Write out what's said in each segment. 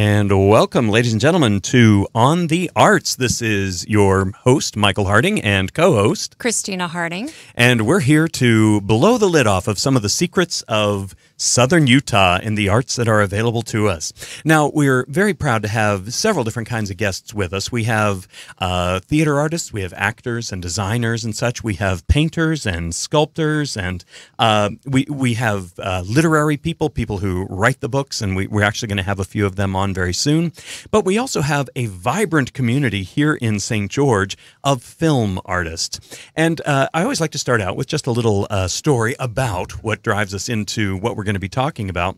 And welcome, ladies and gentlemen, to On the Arts. This is your host, Michael Harding, and co host, Christina Harding. And we're here to blow the lid off of some of the secrets of Southern Utah and the arts that are available to us. Now, we're very proud to have several different kinds of guests with us. We have uh, theater artists, we have actors and designers and such, we have painters and sculptors, and uh, we, we have uh, literary people, people who write the books, and we, we're actually going to have a few of them on very soon. But we also have a vibrant community here in St. George of film artists. And uh, I always like to start out with just a little uh, story about what drives us into what we're going to be talking about.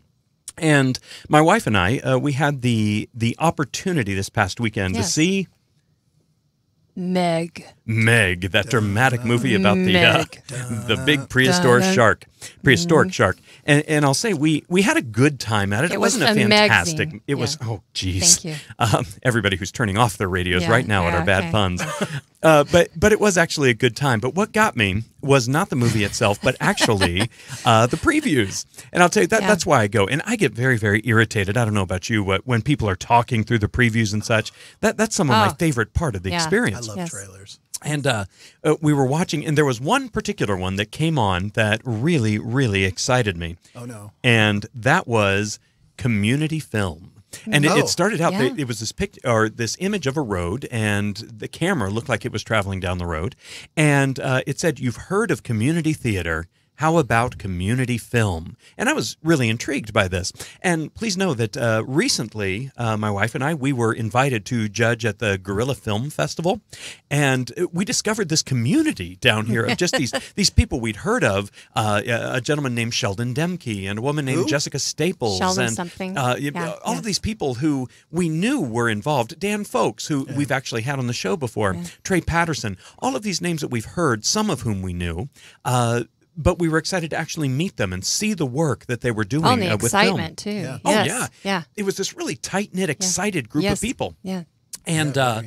And my wife and I, uh, we had the the opportunity this past weekend yes. to see Meg. Meg, that dramatic movie about the uh, the big prehistoric shark, prehistoric shark. And, and I'll say we we had a good time at it. It, it wasn't was a fantastic. It yeah. was oh geez, um, everybody who's turning off their radios yeah, right now yeah, at our bad puns. Uh, but but it was actually a good time. But what got me was not the movie itself, but actually uh, the previews. And I'll tell you that that's why I go. And I get very very irritated. I don't know about you, but when people are talking through the previews and such, that that's some of oh. my favorite part of the experience. I love yes. trailers and uh, uh, we were watching, and there was one particular one that came on that really, really excited me. Oh no! And that was community film. And it, it, oh. started out. Yeah. it was this pic or this image of a road, and the camera looked like it was traveling down the road, and uh, it said, "You've heard of community theater." How about community film? And I was really intrigued by this. And please know that uh, recently, uh, my wife and I, we were invited to judge at the Guerrilla Film Festival. And uh, we discovered this community down here of just these, these people we'd heard of uh, a gentleman named Sheldon Demke and a woman named Jessica Staples. Sheldon and, something. Uh, yeah, all yeah. of these people who we knew were involved. Dan Folks, who yeah. we've actually had on the show before, Trey Patterson, all of these names that we've heard, some of whom we knew. Uh, but we were excited to actually meet them and see the work that they were doing. Oh, the uh, excitement film. too. Yeah. Oh yes. yeah, yeah. It was this really tight knit, excited yeah. group yes. of people. Yeah, and. Yeah, uh,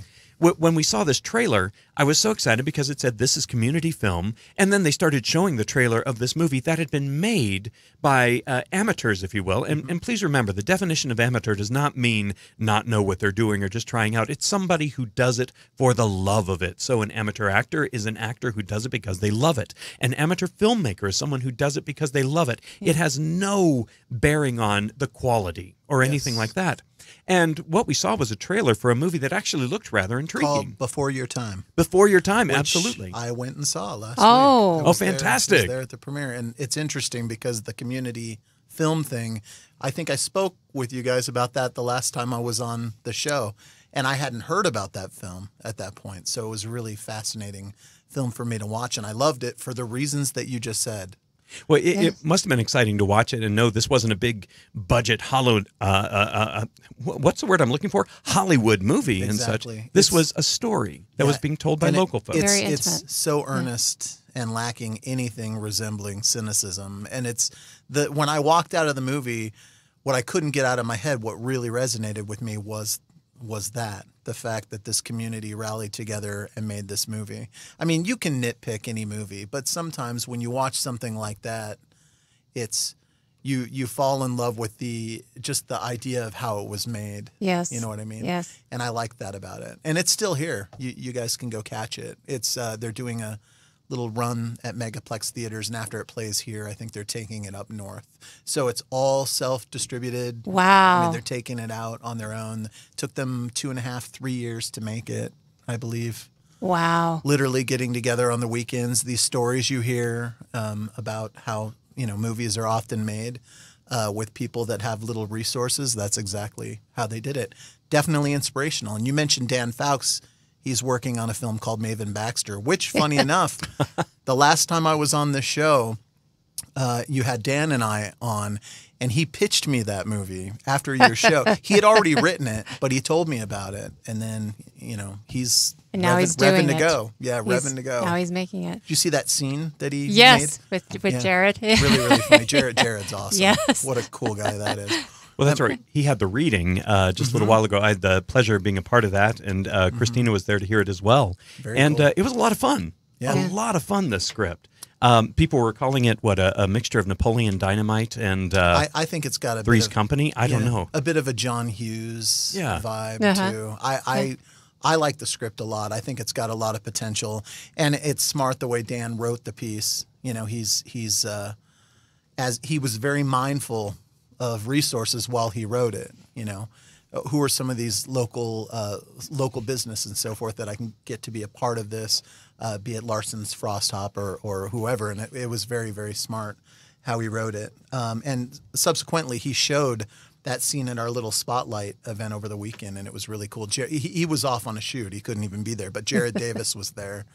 when we saw this trailer, I was so excited because it said this is community film, and then they started showing the trailer of this movie that had been made by uh, amateurs, if you will. And, mm -hmm. and please remember, the definition of amateur does not mean not know what they're doing or just trying out. It's somebody who does it for the love of it. So an amateur actor is an actor who does it because they love it. An amateur filmmaker is someone who does it because they love it. It mm. has no bearing on the quality or yes. anything like that. And what we saw was a trailer for a movie that actually looked rather intriguing. Called Before Your Time. Before Your Time, absolutely. I went and saw last oh. week. Oh, fantastic! There, there at the premiere, and it's interesting because the community film thing. I think I spoke with you guys about that the last time I was on the show, and I hadn't heard about that film at that point. So it was a really fascinating film for me to watch, and I loved it for the reasons that you just said. Well, it, it, must have been exciting to watch it and know this wasn't a big budget, hollow, uh, uh, uh, what's the word I'm looking for? Hollywood movie exactly. and such. This it's, was a story that yeah, was being told by it, local folks. It's, it's so earnest yeah. and lacking anything resembling cynicism. And it's the when I walked out of the movie, what I couldn't get out of my head, what really resonated with me was was that the fact that this community rallied together and made this movie. I mean, you can nitpick any movie, but sometimes when you watch something like that, it's you you fall in love with the just the idea of how it was made. Yes. You know what I mean? Yes. And I like that about it. And it's still here. You you guys can go catch it. It's uh, they're doing a little run at Megaplex theaters, and after it plays here, I think they're taking it up north. So it's all self-distributed. Wow! I mean, they're taking it out on their own. took them two and a half, three years to make it, I believe. Wow! Literally getting together on the weekends. These stories you hear um, about how you know movies are often made. Uh, with people that have little resources, that's exactly how they did it. Definitely inspirational. And you mentioned Dan Fouts he's working on a film called Maven Baxter, which, funny enough, the last time I was on the show, uh, you had Dan and I on, and he pitched me that movie after your show. he had already written it, but he told me about it, and then you know he's and now revving, he's doing to it. go. Yeah, he's, revving to go. Now he's making it. Did you see that scene that he yes made? with with yeah. Jared? Yeah. Really, really funny. Jared, Jared's awesome. Yes, what a cool guy that is. Well, that's um, right. He had the reading uh, just mm-hmm. a little mm-hmm. while ago. I had the pleasure of being a part of that, and uh, mm-hmm. Christina mm-hmm. was there to hear it as well. Very and cool. uh, it was a lot of fun. Yeah. A lot of fun, this script. Um, people were calling it what a, a, mixture of Napoleon Dynamite and uh, I, I, think it's got a Three's of, Company. I yeah, don't know a bit of a John Hughes yeah. vibe uh-huh. too. I, I I like the script a lot. I think it's got a lot of potential, and it's smart the way Dan wrote the piece. You know, he's he's uh, as he was very mindful of resources while he wrote it. You know, uh, who are some of these local uh, local business and so forth that I can get to be a part of this, uh, be it Larson's Frost Hop or, or whoever. And it, it was very very smart how he wrote it. Um, and subsequently, he showed that scene at our little spotlight event over the weekend, and it was really cool. Jer- he, he was off on a shoot; he couldn't even be there, but Jared Davis was there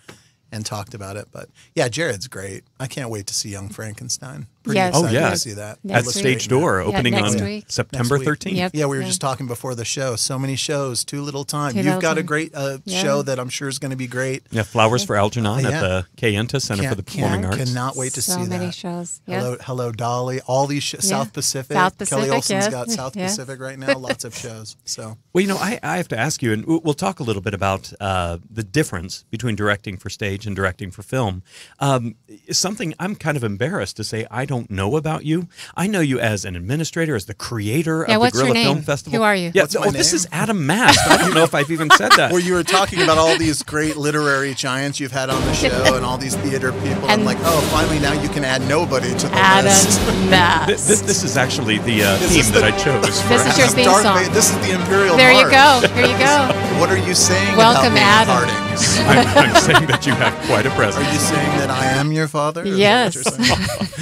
and talked about it. But yeah, Jared's great. I can't wait to see Young Frankenstein pretty yes. oh, yeah. to see that. Next at the stage week. door, opening yeah, on week. September 13th. Yep. Yeah, we were yeah. just talking before the show. So many shows, too little time. Too You've little got time. a great uh, show that I'm sure is going to be great. Yeah, Flowers for Algernon uh, at the Kayenta Center can't, for the Performing Arts. Cannot wait to so see that. So many shows. Hello, Hello Dolly. All these South Pacific. South Pacific. Kelly Olson's got South Pacific right now. Lots of shows. So well, you know, I, I have to ask you, and we'll talk a little bit about uh, the difference between directing for stage and directing for film. Um, something I'm kind of embarrassed to say I don't don't know about you. I know you as an administrator, as the creator yeah, of the Gorilla Film Festival. Who are you? Yeah, oh, this is Adam Mast. I don't know if I've even said that. Well, you were talking about all these great literary giants you've had on the show and all these theater people. And I'm like, oh, finally now you can add nobody to the Adam list. Mast. This, this, this, is actually the uh, theme the, that I chose. This for is your theme song. this is the Imperial There March. you go. Here you go. what are you saying Welcome, about Adam. Harding? Yes, I'm, I'm, saying that you have quite a presence. Are you saying that I am your father? Yes,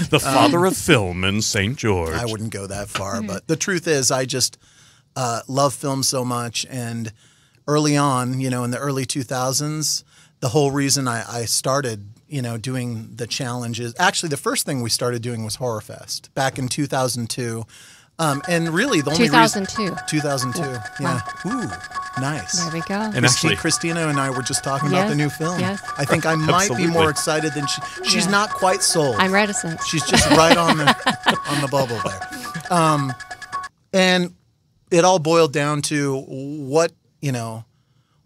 the father um, of film in St. George. I wouldn't go that far, mm-hmm. but the truth is, I just uh, love film so much, and early on, you know, in the early 2000s, the whole reason I, I started you know, doing the challenges. Actually, the first thing we started doing was Horror Fest back in 2002. Um, and really, the only 2002. Reason, 2002. Yeah. Wow. Ooh, nice. There we go. And actually, Christina and I were just talking yes, about the new film. Yes. I think I might Absolutely. be more excited than she. She's yeah. not quite sold. I'm reticent. She's just right on the on the bubble there. Um, and it all boiled down to what you know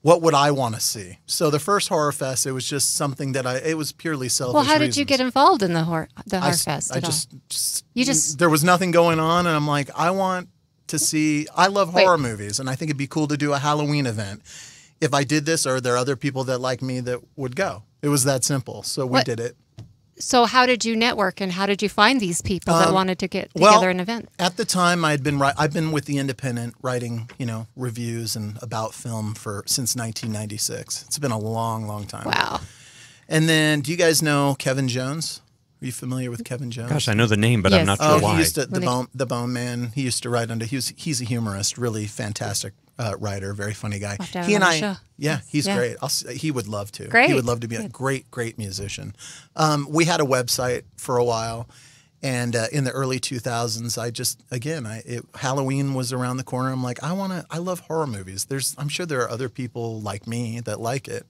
what would I want to see? So the first Horror Fest, it was just something that I. It was purely selfish. Well, how did you get involved in the horror the Horror I, Fest? I just, just, you just there was nothing going on, and I'm like, I want to see. I love Wait. horror movies, and I think it'd be cool to do a Halloween event. If I did this, or are there other people that like me that would go? It was that simple. So we what, did it. So, how did you network, and how did you find these people that um, wanted to get together well, an event? At the time, I had been I've been with the Independent writing, you know, reviews and about film for since 1996. It's been a long, long time. Wow. And then, do you guys know Kevin Jones? Are you familiar with Kevin Jones? Gosh, I know the name, but yes. I'm not oh, sure oh, why. He used to, the bone, the Bone Man. He used to write under. He was, he's a humorist, really fantastic uh, writer, very funny guy. He and I, yeah, he's yeah. great. I'll, he would love to. Great. He would love to be a great, great musician. Um, we had a website for a while, and uh, in the early 2000s, I just again, I it, Halloween was around the corner. I'm like, I want to. I love horror movies. There's, I'm sure there are other people like me that like it.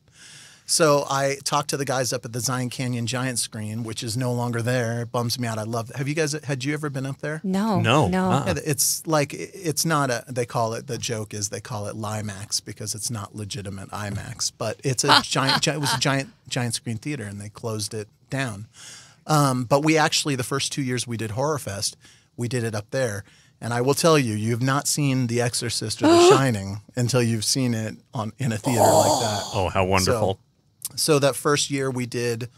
So I talked to the guys up at the Zion Canyon Giant Screen, which is no longer there. It bums me out. I love. It. Have you guys? Had you ever been up there? No, no, no. Uh -uh. It's like it's not a. They call it. The joke is they call it Limax because it's not legitimate IMAX, but it's a giant. it was a giant giant screen theater, and they closed it down. Um, but we actually the first two years we did Horror Fest, we did it up there. And I will tell you, you've not seen The Exorcist or The Shining until you've seen it on in a theater like that. Oh, how wonderful! So, so that first year we did,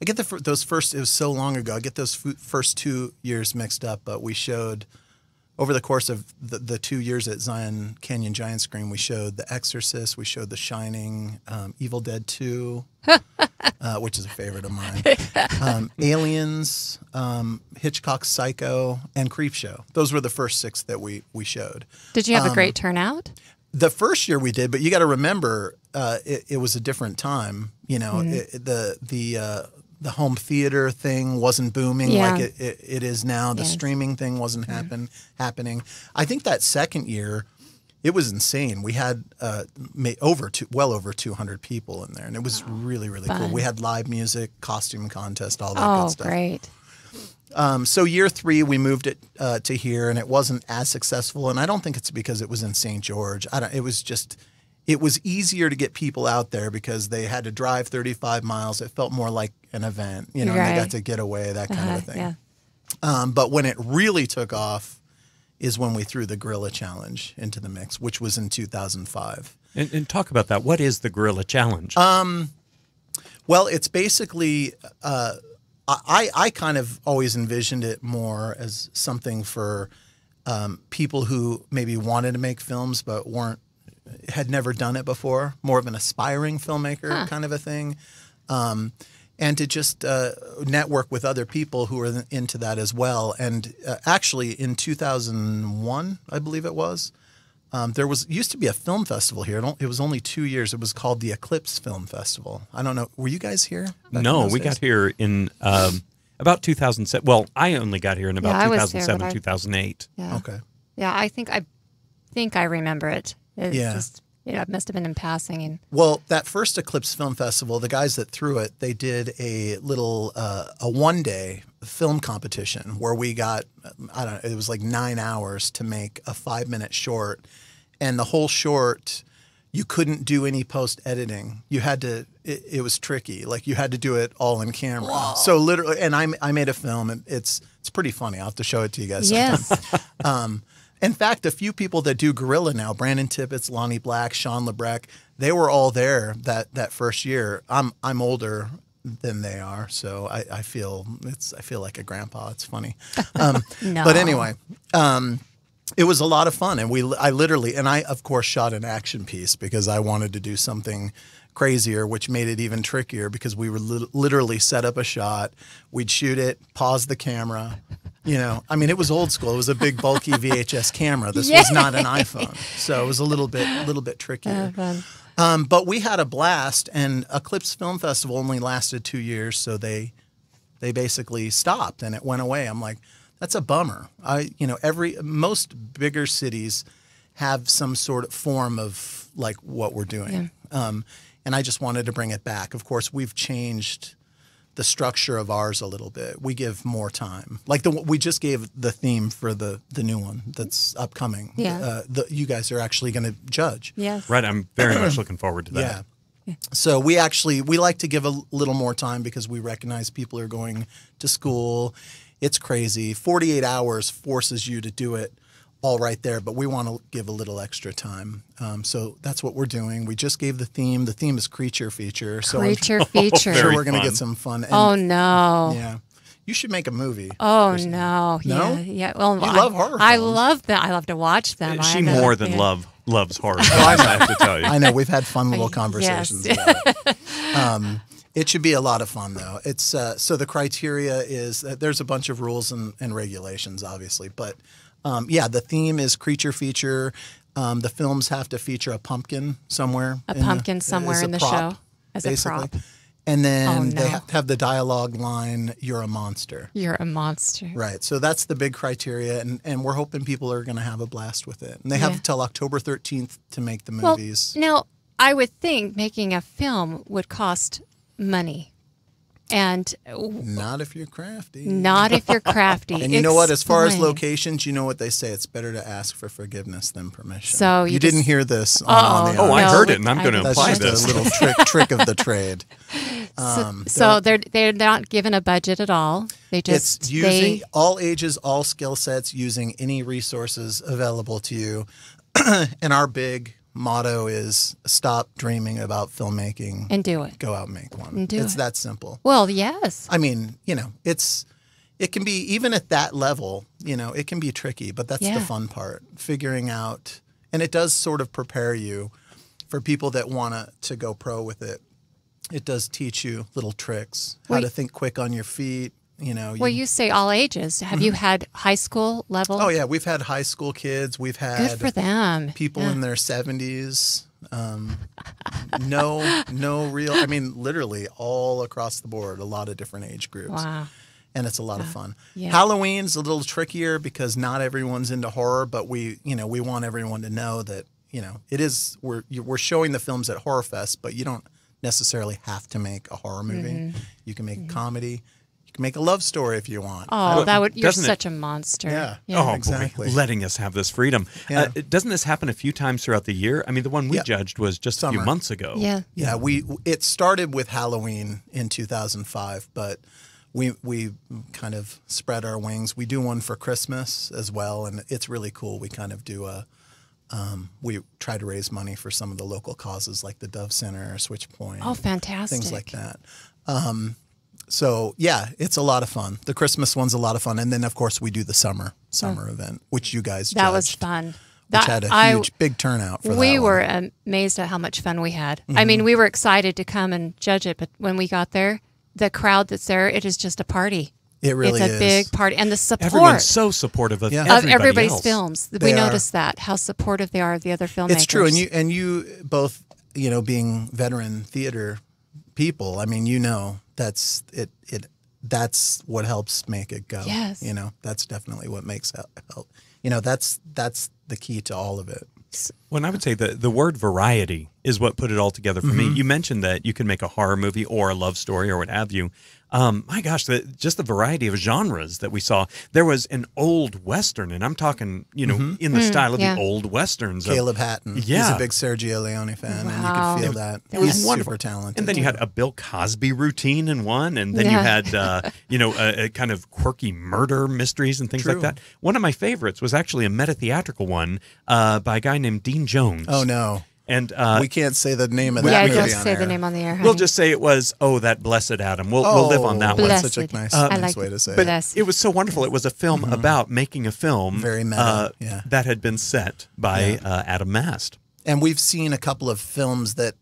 I get the those first. It was so long ago. I get those first two years mixed up, but we showed over the course of the, the two years at Zion Canyon Giant Screen, we showed The Exorcist, we showed The Shining, um, Evil Dead Two, uh, which is a favorite of mine, um, Aliens, um, Hitchcock's Psycho, and Creep Show. Those were the first six that we we showed. Did you have a um, great turnout? the first year we did, but you got to remember uh, it, it, was a different time. You know, mm it, the the uh, the home theater thing wasn't booming yeah. like it, it, it is now. The yes. streaming thing wasn't happen mm happening. I think that second year, it was insane. We had uh, over two, well over two hundred people in there, and it was really really Fun. cool. We had live music, costume contest, all that. Oh, good stuff. great! Um, so year three, we moved it uh, to here, and it wasn't as successful. And I don't think it's because it was in St. George. I don't. It was just. It was easier to get people out there because they had to drive 35 miles. It felt more like an event, you know, right. and they got to get away, that kind uh-huh, of thing. Yeah. Um, but when it really took off is when we threw the Gorilla Challenge into the mix, which was in 2005. And, and talk about that. What is the Gorilla Challenge? Um, well, it's basically. Uh, I, I kind of always envisioned it more as something for um, people who maybe wanted to make films but weren't had never done it before, more of an aspiring filmmaker huh. kind of a thing, um, and to just uh, network with other people who are into that as well. And uh, actually, in 2001, I believe it was, um, there was used to be a film festival here. It was only two years. It was called the Eclipse Film Festival. I don't know. Were you guys here? No, we days? got here in um, about 2007. Well, I only got here in about yeah, 2007, there, I, 2008. Yeah. Okay. Yeah, I think I think I remember it. It's yeah. Just, you know, it must have been in passing. well, that first Eclipse Film Festival, the guys that threw it, they did a little uh, a one day film competition where we got I don't know, it was like nine hours to make a five minute short and the whole short you couldn't do any post editing you had to it, it, was tricky like you had to do it all in camera Whoa. so literally and I, I made a film it's it's pretty funny i'll have to show it to you guys yes um, in fact a few people that do gorilla now brandon tippett lonnie black sean Lebrecht. they were all there that that first year i'm i'm older than they are. So I, I, feel it's I feel like a grandpa. It's funny. Um, no. But anyway, um, it was a lot of fun and we i literally and i of course shot an action piece because i wanted to do something crazier which made it even trickier because we were li- literally set up a shot we'd shoot it pause the camera you know i mean it was old school it was a big bulky vhs camera this Yay! was not an iphone so it was a little bit a little bit trickier oh, um, but we had a blast and eclipse film festival only lasted two years so they they basically stopped and it went away i'm like that's a bummer. I, you know, every most bigger cities have some sort of form of like what we're doing. Yeah. Um, and I just wanted to bring it back. Of course, we've changed the structure of ours a little bit. We give more time. Like the we just gave the theme for the the new one that's upcoming. Yeah. Uh, the, you guys are actually going to judge. Yes. Right. I'm very much looking forward to that. Yeah. yeah. So we actually we like to give a little more time because we recognize people are going to school it's crazy. 48 hours forces you to do it all right there, but we want to give a little extra time. Um, so that's what we're doing. We just gave the theme. The theme is creature feature. So creature I'm, oh, feature. sure we're going to get some fun. And, oh no. Yeah. You should make a movie. Oh no. No. Yeah. yeah. Well, I love horror. Films. I love that. I love to watch them. She more than yeah. love loves horror. Films, I have to tell you. I know. We've had fun little conversations. Yes. about it. Um, it should be a lot of fun, though. It's uh, so the criteria is that there's a bunch of rules and, and regulations, obviously, but um, yeah, the theme is creature feature. Um, the films have to feature a pumpkin somewhere. A pumpkin the, somewhere in the prop, show as basically. a prop. And then oh, no. they have to have the dialogue line, "You're a monster." You're a monster. Right. So that's the big criteria, and, and we're hoping people are going to have a blast with it. And they have yeah. until October 13th to make the movies. Well, now I would think making a film would cost money. And not if you're crafty. Not if you're crafty. and you know what? As far as locations, you know what they say. It's better to ask for forgiveness than permission. So you, you didn't hear this. On, -oh. oh, I no, heard it, and I'm going to apply this. a little trick trick of the trade. Um, so, so they're they're not given a budget at all. They just it's using they, all ages, all skill sets, using any resources available to you. and our big motto is stop dreaming about filmmaking and do it. Go out and make one. And do it's it. that simple. Well, yes. I mean, you know, it's it can be even at that level, you know, it can be tricky, but that's yeah. the fun part. Figuring out and it does sort of prepare you for people that want to go pro with it. It does teach you little tricks, how Wait. to think quick on your feet, you know. Well, you say all ages. Have you mm-hmm. had high school level? Oh yeah, we've had high school kids. We've had good for them people yeah. in their seventies. Um, no, no real. I mean, literally all across the board, a lot of different age groups. Wow. And it's a lot of fun. Yeah. Halloween's a little trickier because not everyone's into horror, but we, you know, we want everyone to know that, you know, it is we're we're showing the films at Horror Fest, but you don't necessarily have to make a horror movie. Mm -hmm. You can make mm -hmm. a comedy make a love story if you want. Oh, well, that would you're such it? a monster. Yeah. yeah. Oh, exactly. Boy. Letting us have this freedom. Yeah. Uh, doesn't this happen a few times throughout the year? I mean, the one we yeah. judged was just Summer. a few months ago. Yeah. Yeah, we it started with Halloween in 2005, but we we kind of spread our wings. We do one for Christmas as well, and it's really cool. We kind of do a um, we try to raise money for some of the local causes like the Dove Center, Switch Point. Oh, fantastic! Things like that. Um, so yeah, it's a lot of fun. The Christmas one's a lot of fun, and then of course we do the summer summer mm. event, which you guys that judged, was fun. That had a huge I, big turnout. we were one. amazed at how much fun we had. Mm -hmm. I mm-hmm. mean, we were excited to come and judge it, but when we got there, the crowd that's there, it is just a party. It really it's a is. big party, and the support. Everyone's so supportive of, yeah. everybody of everybody's else. films. They we are. noticed that how supportive they are of the other filmmakers. It's true, and you and you both, you know, being veteran theater people. I mean, you know, that's it it that's what helps make it go. Yes. You know, that's definitely what makes help. You know, that's that's the key to all of it. Well, I would say the the word variety is what put it all together for mm -hmm. me. Mm-hmm. You mentioned that you can make a horror movie or a love story or what have you, um, my gosh, the, just the variety of genres that we saw. There was an old western, and I'm talking, you know, mm -hmm. in the mm, style of yeah. the old westerns. Caleb of, Hatton, yeah, he's a big Sergio Leone fan, wow. and you could feel that. that he's wonderful. super talented. And then you had a Bill Cosby routine in one, and then yeah. you had, uh, you know, a, a, kind of quirky murder mysteries and things True. like that. One of my favorites was actually a meta theatrical one uh, by a guy named Dean Jones. Oh no. And uh, we can't say the name of that. Yeah, movie just say air. the name on the air. Honey. We'll just say it was. Oh, that blessed Adam. We'll, oh, we'll live on that blessed. one. Such a nice, uh, nice like way to say. But it. it was so wonderful. It was a film mm -hmm. about making a film, very meta, uh, yeah. that had been set by yeah. Uh, Adam Mast. And we've seen a couple of films that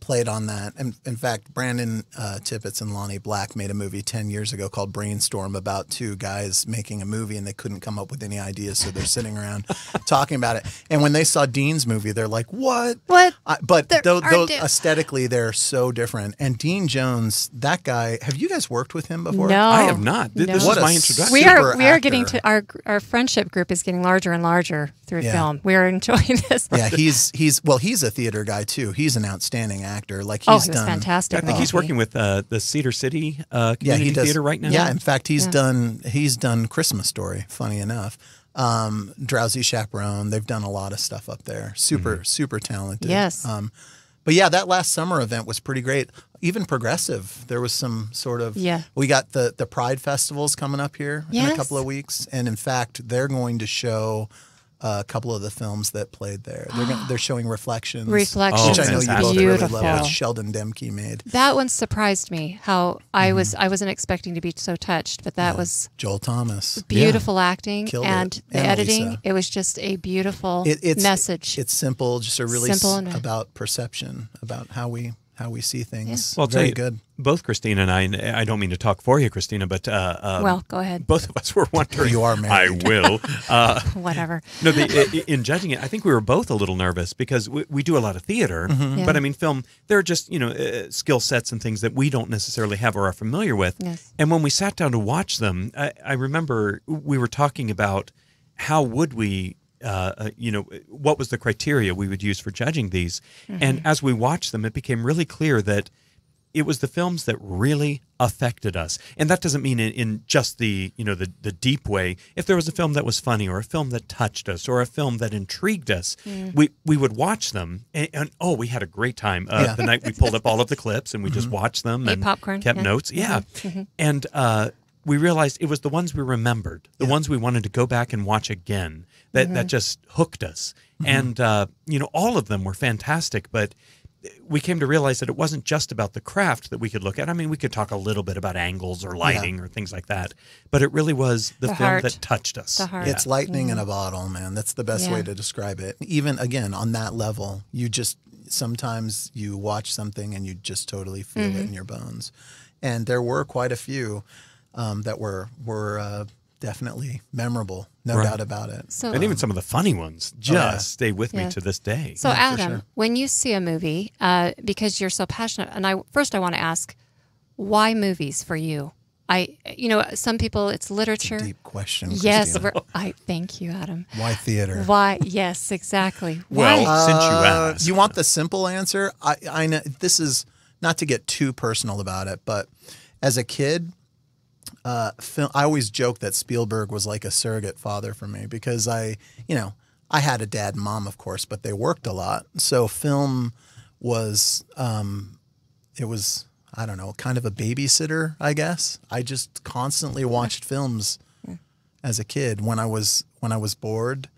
played on that. And in fact, Brandon uh, Tippett and Lonnie Black made a movie 10 years ago called Brainstorm about two guys making a movie and they couldn't come up with any ideas. So they're sitting around talking about it. And when they saw Dean's movie, they're like, what? What? I, but though, aesthetically, they're so different. And Dean Jones, that guy, have you guys worked with him before? No. I have not. This, no. this is my introduction. We are, we are actor. getting to our, our friendship group is getting larger and larger through yeah. film. We are enjoying this. Yeah, he's, he's, well, he's a theater guy too. He's an outstanding actor. Like oh, he's oh, done fantastic. I think he's working with uh, the Cedar City uh, Community yeah, does, Theater right now. Yeah, in fact, he's yeah. done he's done Christmas Story. Funny enough, um, Drowsy Chaperone. They've done a lot of stuff up there. Super mm -hmm. super talented. Yes. Um, but yeah, that last summer event was pretty great. Even progressive, there was some sort of yeah. We got the the Pride festivals coming up here yes. in a couple of weeks, and in fact, they're going to show a couple of the films that played there. They're gonna, they're showing Reflections, Reflections, which I know you both really love. Which Sheldon Demke made. That one surprised me. How I mm -hmm. was mm-hmm. I wasn't expecting to be so touched, but that yeah. was Joel Thomas. Beautiful yeah. acting Killed and it. the and editing. Lisa. It was just a beautiful it, it's, message. It's simple, just a really simple about perception, about how we how we see things. Yeah. Well, very you, good. Both Christina and I, I don't mean to talk for you, Christina, but uh, um, well, go ahead. Both of us were wondering. you are married. I will. Uh, Whatever. No, the, in judging it, I think we were both a little nervous because we, we do a lot of theater, mm -hmm. yeah. but I mean, film. There are just you know uh, skill sets and things that we don't necessarily have or are familiar with. Yes. And when we sat down to watch them, I, I remember we were talking about how would we uh, uh, you know, what was the criteria we would use for judging these? Mm-hmm. And as we watched them, it became really clear that it was the films that really affected us and that doesn't mean in, in, just the you know the, the deep way if there was a film that was funny or a film that touched us or a film that intrigued us mm. we we would watch them and, and, oh we had a great time uh, yeah. the night we pulled up all of the clips and we mm-hmm. just watched them and popcorn, kept yeah. notes yeah mm-hmm. mm-hmm. and uh, we realized it was the ones we remembered the yeah. ones we wanted to go back and watch again that mm -hmm. that mm-hmm. just hooked us. Mm -hmm. And uh, you know, all of them were fantastic, but we came to realize that it wasn't just about the craft that we could look at. I mean, we could talk a little bit about angles or lighting yeah. or things like that, but it really was the, the film heart. that touched us. heart. It's lightning in a bottle, man. That's the best way to describe it. Even again, on that level, you just sometimes you watch something and you just totally feel mm -hmm. it mm-hmm. in your bones. And there were quite a few um, that were were uh, definitely memorable no right. doubt about it. So, and even some of the funny ones oh, just yeah. stay with yeah. me to this day. So, yeah, Adam, sure. when you see a movie, uh, because you're so passionate, and I first I want to ask, why movies for you? I, you know, some people it's literature. It's deep question. Yes, I thank you, Adam. Why theater? Why? Yes, exactly. well, why? since you uh, asked, you want the simple answer. I, I know this is not to get too personal about it, but as a kid, uh, film. I always joke that Spielberg was like a surrogate father for me because I, you know, I had a dad and mom, of course, but they worked a lot. So film was, um, it was, I don't know, kind of a babysitter, I guess. I just constantly watched films as a kid when I was when I was bored.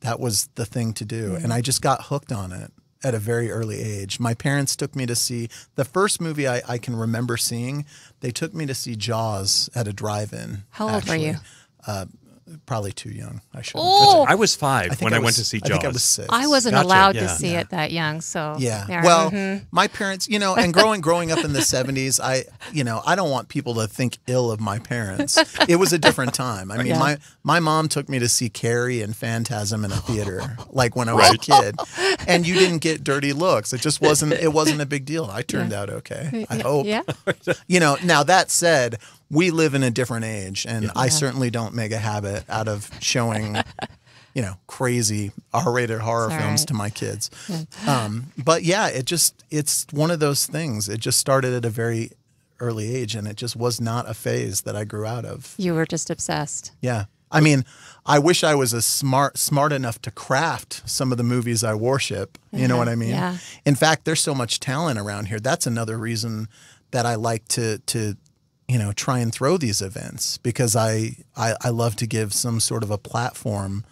That was the thing to do, and I just got hooked on it at a very early age. My parents took me to see the first movie I, I can remember seeing. They took me to see Jaws at a drive-in. How old actually. were you? Uh, probably too young. I should. Oh. I was five I when I, was, I, went to see Jaws. I think I was six. I wasn't gotcha. allowed yeah. to see yeah. it that young, so yeah. Well, mm-hmm. my parents, you know, and growing growing up in the seventies, I, you know, I don't want people to think ill of my parents. It was a different time. I mean, my my mom took me to see Carrie and Phantasm in a theater, like when I was a kid, and you didn't get dirty looks. It just wasn't. It wasn't a big deal. I turned out okay. I hope. Yeah. you know. Now that said, we live in a different age, and yeah. I certainly don't make a habit out of showing. you know, crazy R-rated horror films to my kids, um, but yeah, it just—it's one of those things. It just started at a very early age and it just was not a phase that I grew out of. You were just obsessed. Yeah. I mean, I wish I was as smart smart enough to craft some of the movies I worship. You mm -hmm. know what I mean? Yeah. In fact, there's so much talent around here. That's another reason that I like to to you know try and throw these events because I, I I love to give some sort of a platform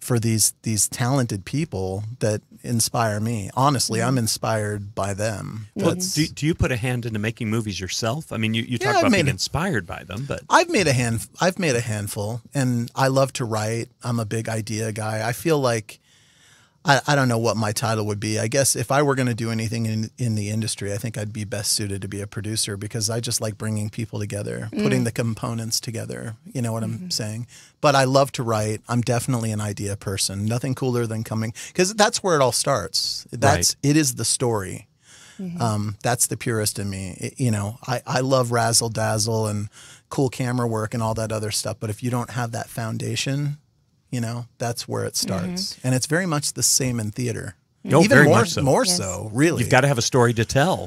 for these these talented people that inspire me. Honestly, I'm mm. inspired by them. Well, do, do you put a hand into making movies yourself? I mean, you, you talk yeah, about being inspired by them, but I've made a hand. I've made a handful, and I love to write. I'm a big idea guy. I feel like I, I don't know what my title would be. I guess if I were going to do anything in, in the industry, I think I'd be best suited to be a producer because I just like bringing people together, mm. putting the components together. You know what mm -hmm. I'm mm-hmm. saying? But I love to write. I'm definitely an idea person. Nothing cooler than coming because that's where it all starts. That's right. it is the story. Mm -hmm. um, that's the purest in me. It, you know, I, I love razzle dazzle and cool camera work and all that other stuff. But if you don't have that foundation, you know that's where it mm-hmm. starts mm -hmm. and it's very much the same in theater no, mm-hmm. oh, even very more, much so. more yes. so really you've got to have a story to tell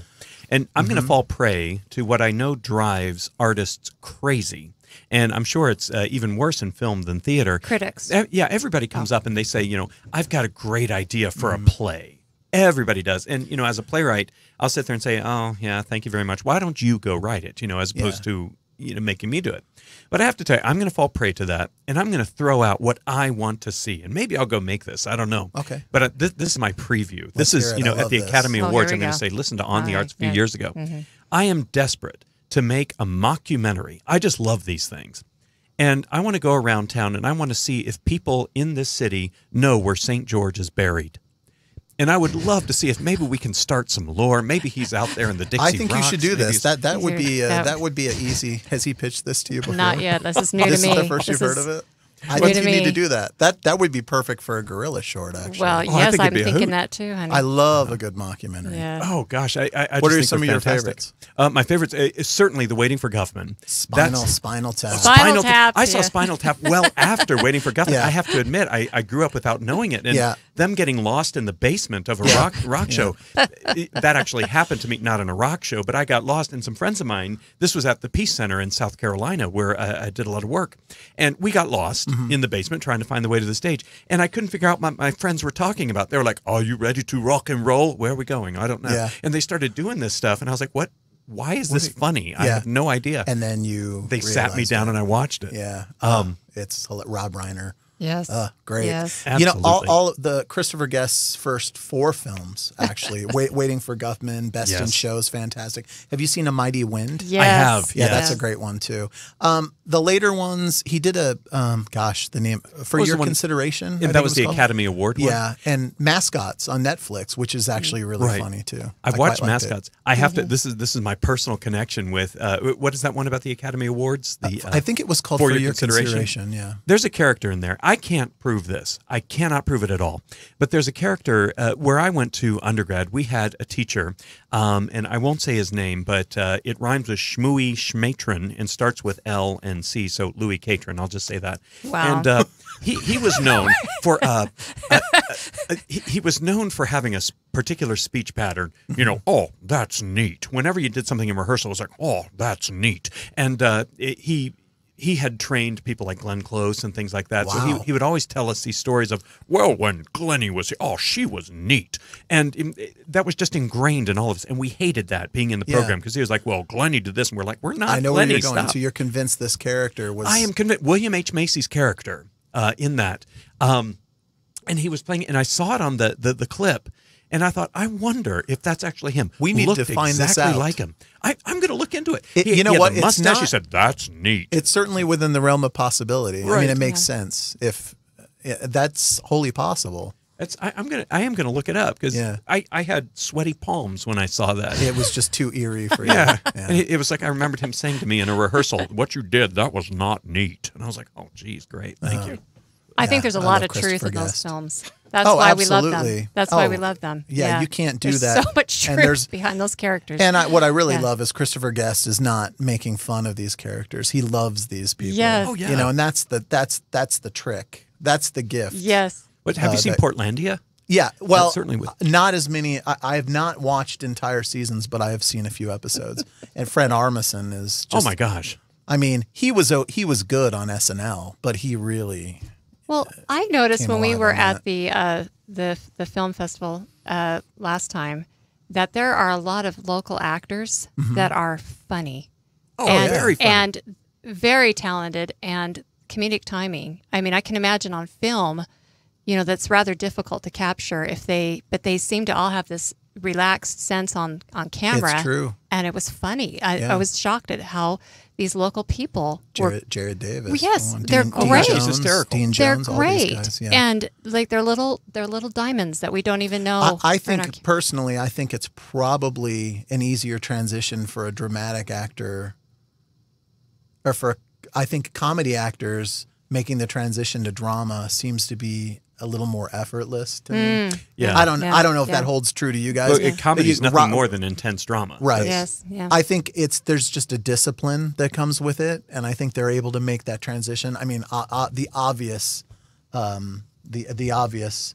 and i'm mm -hmm. going to fall prey to what i know drives artists crazy and I'm sure it's uh, even worse in film than theater. Critics. yeah, everybody comes oh. up and they say, you know, I've got a great idea for mm. a mm-hmm. play. Everybody does. And, you know, as a playwright, I'll sit there and say, oh, yeah, thank you very much. Why don't you go write it, you know, as opposed yeah. to, you know, making me do it. But I have to tell you, I'm going to fall prey to that, and I'm going to throw out what I want to see, and maybe I'll go make this. I don't know. Okay. But uh, this, this, is my preview. Let's this is you know at the this. Academy oh, Awards. I'm going to say, listen to On the Arts a few yeah. years ago. Mm -hmm. I am desperate to make a mockumentary. I just love these things. And I want to go around town and I want to see if people in this city know where St. George is buried and I would love to see if maybe we can start some lore. Maybe he's out there in the Dixie. I think rocks. you should do maybe this. Uh, that that would be a, that would be an easy. Has he pitched this to you before? Not yet. This is new to me. This is the first this you've is, heard of it. I think you need to do that. That that would be perfect for a gorilla short, actually. Well, oh, yes, think I'm thinking that too, honey. I love a good mockumentary. Yeah. Oh gosh, I, I, I what are some of your favorites? Uh, my favorites uh, is certainly The Waiting for Guffman. Spinal, That's, Spinal Tap. Spinal, Tap. I saw yeah. Spinal Tap well after Waiting for Guffman. Yeah. I have to admit, I, I grew up without knowing it, and yeah. them getting lost in the basement of a rock rock show. that actually happened to me, not in a rock show, but I got lost, and some friends of mine. This was at the Peace Center in South Carolina, where uh, I did a lot of work, and we got lost. Mm -hmm mm-hmm. in the basement trying to find the way to the stage. And I couldn't figure out what my friends were talking about. They were like, Are you ready to rock and roll? Where are we going? I don't know. Yeah. And they started doing this stuff. And I was like, What? Why is this you, funny? Yeah. I have no idea. And then you. They sat me down that. and I watched it. Yeah. Um, uh, it's Rob Reiner Yes. Uh, great. Yes. You know, all, all the Christopher Guest's first four films, actually, Wait, Waiting for Guffman, Best yes. in Shows, fantastic. Have you seen A Mighty Wind? Yes. I have. Yeah, yes. that's a great one, too. Um, the later ones, he did a, um, gosh, the name, for your consideration. that was, was, the called? Academy Award one. Yeah, and Mascots on Netflix, which is actually really right. funny, too. I've I watched Mascots. I have mm -hmm. to, this is this is my personal connection with, uh, what is that one about the Academy Awards? The uh, I think it was called For, for your, your consideration. consideration. Yeah. There's a character in there. I can't prove this. I cannot prove it at all. But there's a character uh, where I went to undergrad. We had a teacher, um, and I won't say his name, but uh, it rhymes with Shmooey Schmatron and starts with L and C. So Louis Catron. I'll just say that. Wow. And uh, he he was known for uh, uh, uh he, he was known for having a particular speech pattern. You know, oh that's neat. Whenever you did something in rehearsal, it was like, oh that's neat. And uh, it, he he had trained people like Glenn Close and things like that. Wow. So he, he would always tell us these stories of, well, when Glennie was here, oh, she was neat. And it, um, that was just ingrained in all of us. And we hated that being in the yeah. program because he was like, well, Glennie did this. And we're like, we're not I know Glennie, where you're going. Stop. So you're convinced this character was. I am convinced. William H. Macy's character uh, in that. Um, and he was playing, and I saw it on the, the, the clip and I thought, I wonder if that's actually him. We need Looked to find exactly this out. like him. I, am going to look into it. it he, you know what? It's Not, She said that's neat. It's certainly within the realm of possibility. Right. I mean, it makes yeah. sense if that's wholly possible. I, am gonna I am gonna look it up because yeah. I I had sweaty palms when I saw that. It was just too eerie for you. yeah, yeah. It, it, was like I remembered him saying to me in a rehearsal, "What you did that was not neat," and I was like, "Oh, geez, great, thank uh, you." I yeah, think there's a lot of truth in those films. That's oh, why absolutely. we love them. That's oh, why we love them. Yeah, oh, yeah. you can't do there's that. So much truth and there's, behind those characters. And I, what I really yeah. love is Christopher Guest is not making fun of these characters. He loves these people. Yes. Oh, yeah. You know, and that's the that's that's the trick. That's the gift. Yes. But have uh, you seen that, Portlandia? Yeah, well, certainly not as many. I, I, have not watched entire seasons, but I have seen a few episodes. and Fred Armisen is. Just, oh my gosh! I mean, he was he was good on SNL, but he really well, I noticed when we were at that. the uh, the the film festival uh, last time that there are a lot of local actors mm -hmm. that are funny. Oh, and, very funny. and very talented and comedic timing. I mean, I can imagine on film, you know, that's rather difficult to capture if they, but they seem to all have this relaxed sense on on camera. It's true, and it was funny. I, yeah. I was shocked at how these local people. Jared, were, Jared Davis. Well, yes, oh, they're Dean, great. Dean Jones, hysterical. Dean Jones, they're great. Guys, yeah. And like they're little, they're little diamonds that we don't even know. I, I think personally, I think it's probably an easier transition for a dramatic actor, or for I think comedy actors making the transition to drama seems to be a little more effortless to mm. me. Yeah, I don't. Yeah. I don't know if yeah. that holds true to you guys. yeah. comedy is nothing more than intense drama. Right. Yes. Yeah. I think it's there's just a discipline that comes with it, and I think they're able to make that transition. I mean, uh, uh, the obvious, um, the the obvious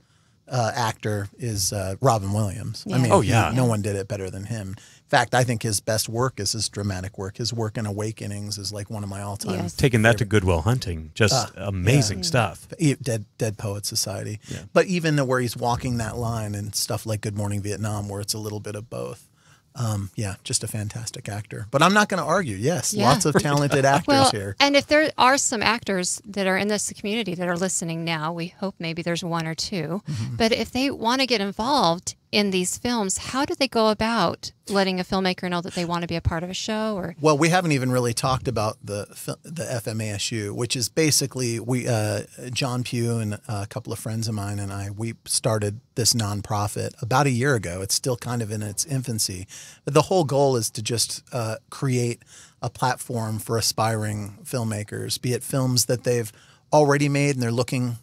uh, actor is uh, Robin Williams. I mean, oh yeah, no one did it better than him fact, I think his best work is his dramatic work. His work in Awakenings is like one of my all time. Yes. Taking that to Goodwill Hunting, just uh, amazing yeah. Mm. stuff. Dead Dead Poet Society, yeah. but even the where he's walking that line and stuff like Good Morning Vietnam, where it's a little bit of both. Um, yeah, just a fantastic actor. But I'm not going to argue. Yes, yeah. lots of talented actors well, here. And if there are some actors that are in this community that are listening now, we hope maybe there's one or 2 mm -hmm. But if they want to get involved, in these films, how do they go about letting a filmmaker know that they want to be a part of a show? Or well, we haven't even really talked about the the FMASU, which is basically we uh, John Pugh and a couple of friends of mine and I we started this nonprofit about a year ago. It's still kind of in its infancy, but the whole goal is to just uh, create a platform for aspiring filmmakers, be it films that they've already made and they're looking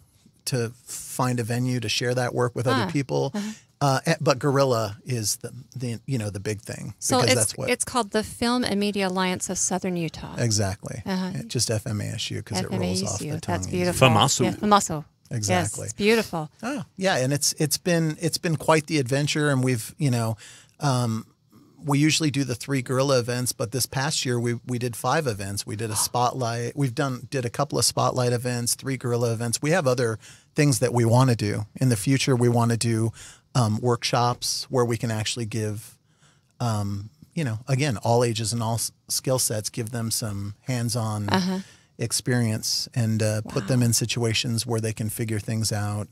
to find a venue to share that work with other ah, people. Uh -huh uh, eh, but Gorilla is the, the you know the big thing. So it's what, it's called the Film and Media Alliance of Southern Utah. Exactly. Uh-huh. Just FMASU because it rolls off the tongue. That's beautiful. FAMASU. Yeah, FAMASU. Exactly. Yes, beautiful. Oh, yeah, and it's it's been it's been quite the adventure, and we've you know. Um, we usually do the three gorilla events, but this past year we, we did five events. We did a spotlight. We've done did a couple of spotlight events, three gorilla events. We have other things that we want to do in the future. We want to do um, workshops where we can actually give, um, you know, again, all ages and all skill sets, give them some hands on uh-huh. experience and uh, wow. put them in situations where they can figure things out.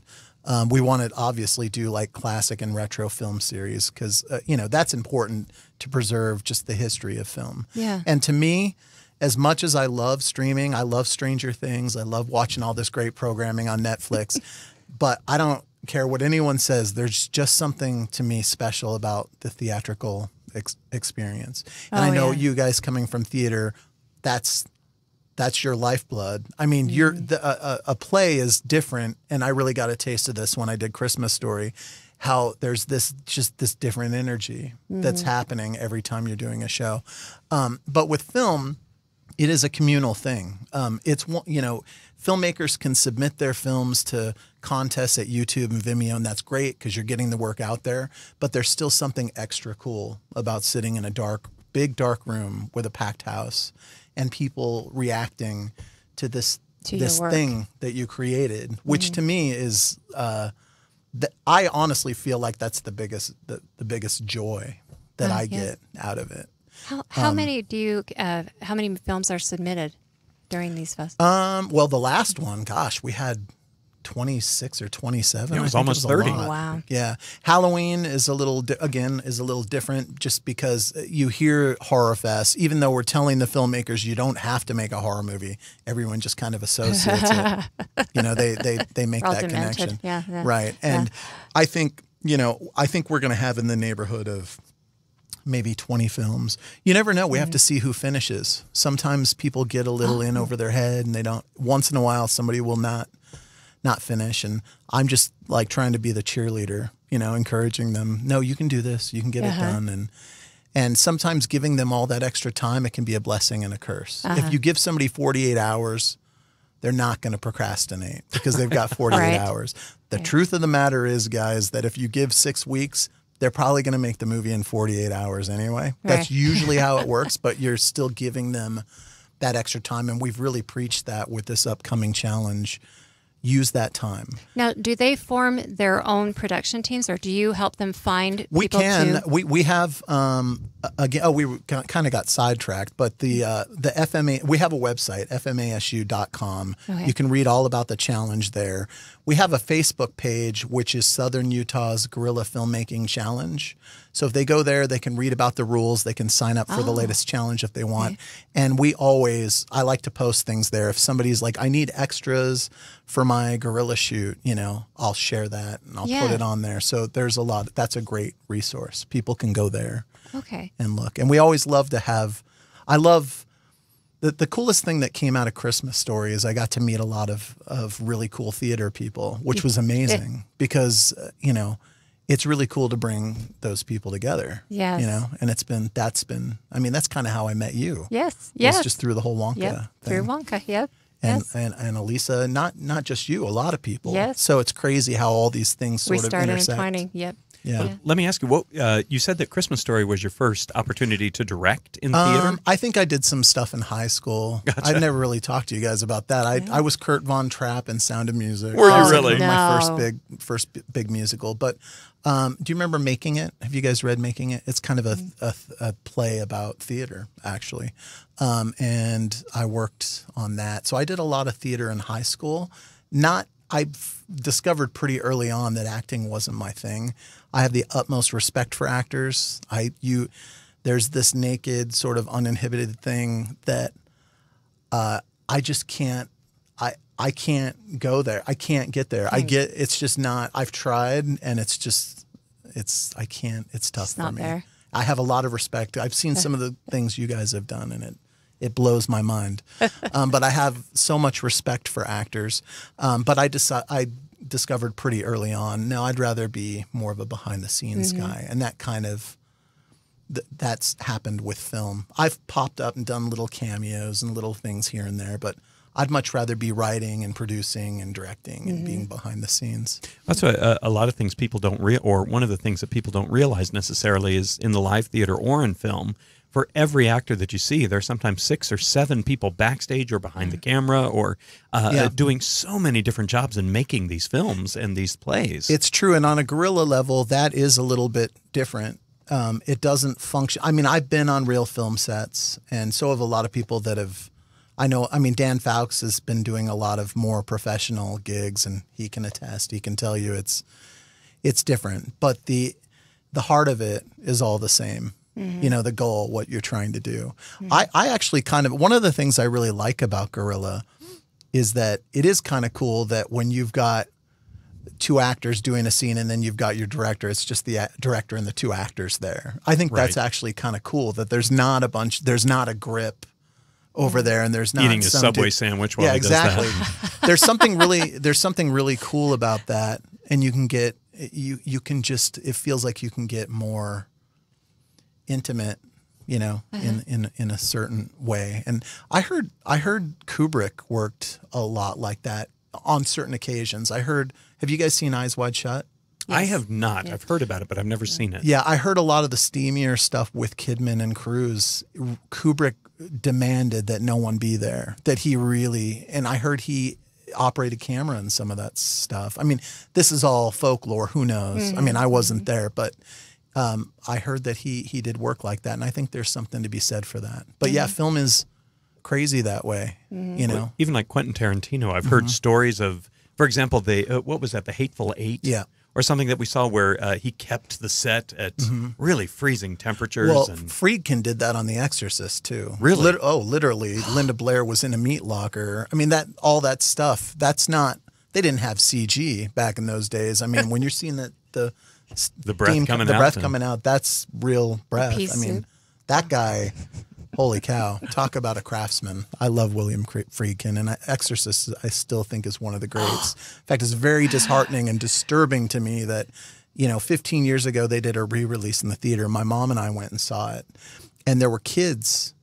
Um, we want to obviously do like classic and retro film series because, uh, you know, that's important to preserve just the history of film. Yeah. And to me, as much as I love streaming, I love Stranger Things, I love watching all this great programming on Netflix, but I don't care what anyone says. There's just something to me special about the theatrical ex experience. And oh, I know yeah. you guys coming from theater, that's that's your lifeblood. I mean, mm -hmm. you're mm-hmm. the, a play is different, and I really got a taste of this when I did Christmas Story. How there's this just this different energy mm -hmm. that's mm-hmm. happening every time you're doing a show, um, but with film, it is a communal thing. Um, it's you know filmmakers can submit their films to contests at YouTube and Vimeo, and that's great because you're getting the work out there. But there's still something extra cool about sitting in a dark, big dark room with a packed house and people reacting to this to this thing that you created, which mm -hmm. to me is. Uh, that I honestly feel like that's the biggest the, the biggest joy that oh, I yes. get out of it. How, how um, many do you? Uh, how many films are submitted? during these festivals? Um, well, the last one, gosh, we had 26 or 27. Yeah, it was almost it was 30. Wow. Yeah. Halloween is a little, again, is a little different just because you hear horror fest, even though we're telling the filmmakers you don't have to make a horror movie. Everyone just kind of associates it. You know, they, they, they make that connection. Yeah, yeah, Right. And yeah. I think, you know, I think we're going to have in the neighborhood of maybe 20 films. You never know. We have to see who finishes. Sometimes people get a little in uh-huh. over their head and they don't once in a while somebody will not not finish and I'm just like trying to be the cheerleader, you know, encouraging them, "No, you can do this. You can get uh -huh. it uh-huh. done." And and sometimes giving them all that extra time it can be a blessing and a curse. Uh -huh. If uh-huh. you give somebody 48 hours, they're not going to procrastinate because they've got 48 right. hours. The right. truth of the matter is, guys, that if you give 6 weeks, they're probably going to make the movie in 48 hours anyway. That's usually how it works, but you're still giving them that extra time. And we've really preached that with this upcoming challenge use that time. Now, do they form their own production teams, or do you help them find? We can. To... We we have um, again. Oh, we kind of got sidetracked, but the uh, the FMA we have a website fmasu.com. Okay. You can read all about the challenge there. We have a Facebook page, which is Southern Utah's Guerrilla Filmmaking Challenge. So if they go there, they can read about the rules. They can sign up for oh. the latest challenge if they want. Okay. And we always, I like to post things there. If somebody's like, I need extras for my gorilla shoot, you know, I'll share that and I'll yeah. put it on there. So there's a lot. That's a great resource. People can go there. Okay. And look. And we always love to have, I love, the, the coolest thing that came out of Christmas Story is I got to meet a lot of, of really cool theater people, which was amazing because, uh, you know, it's really cool to bring those people together. Yeah. You know, and it's been, that's been, I mean, that's kind of how I met you. Yes. Yes. Just through the whole Wonka. Yep. Through Wonka. Yep. And, yes. and, and Elisa, not, not just you, a lot of people. Yes. So it's crazy how all these things sort we of intersect. We intertwining. Yep. Yeah. Well, let me ask you what uh, you said that Christmas Story was your first opportunity to direct in um, theater. Um, I think I did some stuff in high school. Gotcha. I've never really talked to you guys about that. I, I was Kurt Von Trapp in Sound of Music. Were you really? No. My first big first big musical, but um, do you remember Making It? Have you guys read Making It? It's kind of a, a, a play about theater, actually. Um, and I worked on that. So I did a lot of theater in high school. Not, I discovered pretty early on that acting wasn't my thing. I have the utmost respect for actors. I, you, there's this naked, sort of uninhibited thing that uh, I just can't, I, I can't go there. I can't get there. I hmm. get it's just not. I've tried, and it's just it's I can't. It's tough it's for me. There. I have a lot of respect. I've seen some of the things you guys have done, and it it blows my mind. Um, but I have so much respect for actors. Um, but I decide I discovered pretty early on. No, I'd rather be more of a behind the scenes mm -hmm. guy, and that kind of. Th that's happened with film. I've popped up and done little cameos and little things here and there, but I'd much rather be writing and producing and directing and mm -hmm. being mm-hmm. behind the scenes. That's what a, uh, a lot of things people don't real, or one of the things that people don't realize necessarily is in the live theater or in film. For every actor that you see, there are sometimes six or seven people backstage or behind the mm. camera or uh, uh, yeah. doing so many different jobs and making these films and these plays. It's true. And on a guerrilla level, that is a little bit different. Um, it doesn't function. I mean, I've been on real film sets, and so have a lot of people that have I know, I mean, Dan Fowkes has been doing a lot of more professional gigs and he can attest, he can tell you it's, it's different, but the, the heart of it is all the same. Mm-hmm. You know, the goal, what you're trying to do. Mm-hmm. I, I actually kind of, one of the things I really like about Gorilla is that it is kind of cool that when you've got two actors doing a scene and then you've got your director it's just the director and the two actors there i think right. that's actually kind of cool that there's not a bunch there's not a grip over there and there's not eating a subway dude. sandwich while yeah, exactly. there's something really there's something really cool about that and you can get you you can just it feels like you can get more intimate, you know, in mm-hmm. in in a certain way. And I heard I heard Kubrick worked a lot like that on certain occasions. I heard have you guys seen Eyes Wide Shut? Yes. I have not. Yes. I've heard about it, but I've never yeah. seen it. Yeah, I heard a lot of the steamier stuff with Kidman and Cruz. Kubrick demanded that no one be there, that he really, and I heard he operated camera and some of that stuff. I mean, this is all folklore. Who knows? Mm-hmm. I mean, I mm-hmm. wasn't mm-hmm. there, but um, I heard that he he did work like that, and I think there's something to be said for that. But mm-hmm. yeah, film is crazy that way. Mm-hmm. You know, well, even like Quentin Tarantino, I've heard mm-hmm. stories of, for example, the uh, what was that, the Hateful Eight? Yeah or something that we saw where uh, he kept the set at mm -hmm. really freezing temperatures. Well, and... Friedkin did that on The Exorcist too. Really? oh, literally, Linda Blair was in a meat locker. I mean, that all that stuff. That's not. They didn't have CG back in those days. I mean, when you're seeing that the the breath coming the out, breath and... coming out, that's real breath. I mean, soup. that guy. Holy cow. Talk about a craftsman. I love William Friedkin, and Exorcist, I still think, is one of the greats. In fact, it's very disheartening and disturbing to me that, you know, 15 years ago, they did a re release in the theater. My mom and I went and saw it, and there were kids.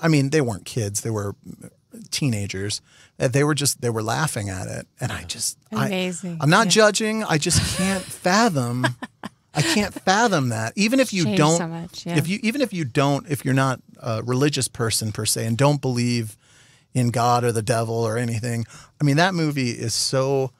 I mean, they weren't kids, they were teenagers they were just they were laughing at it and i just amazing I, am not yeah. judging i just can't fathom I can't fathom that. Even if you Changed don't, so much, yeah. if you even if you don't, if you're not a religious person per se and don't believe in God or the devil or anything, I mean that movie is so.